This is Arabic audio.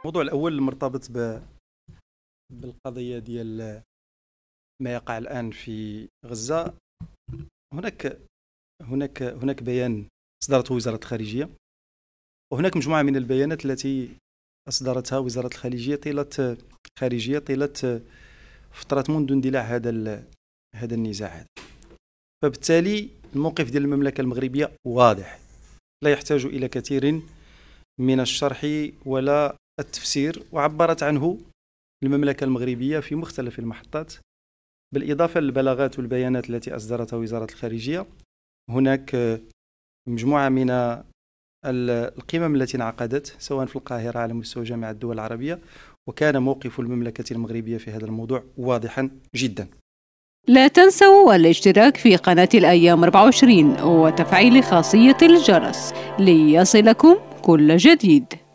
الموضوع الاول مرتبط ب... بالقضيه ديال ما يقع الان في غزه هناك هناك هناك بيان اصدرته وزاره الخارجيه وهناك مجموعه من البيانات التي اصدرتها وزاره الخارجيه طيله خارجيه طيله فتره منذ اندلاع هذا ال... هذا النزاع هذا فبالتالي الموقف ديال المملكه المغربيه واضح لا يحتاج الى كثير من الشرح ولا التفسير وعبرت عنه المملكة المغربية في مختلف المحطات بالإضافة للبلاغات والبيانات التي أصدرتها وزارة الخارجية هناك مجموعة من القمم التي انعقدت سواء في القاهرة على مستوى جامعة الدول العربية وكان موقف المملكة المغربية في هذا الموضوع واضحا جدا لا تنسوا الاشتراك في قناة الأيام 24 وتفعيل خاصية الجرس ليصلكم كل جديد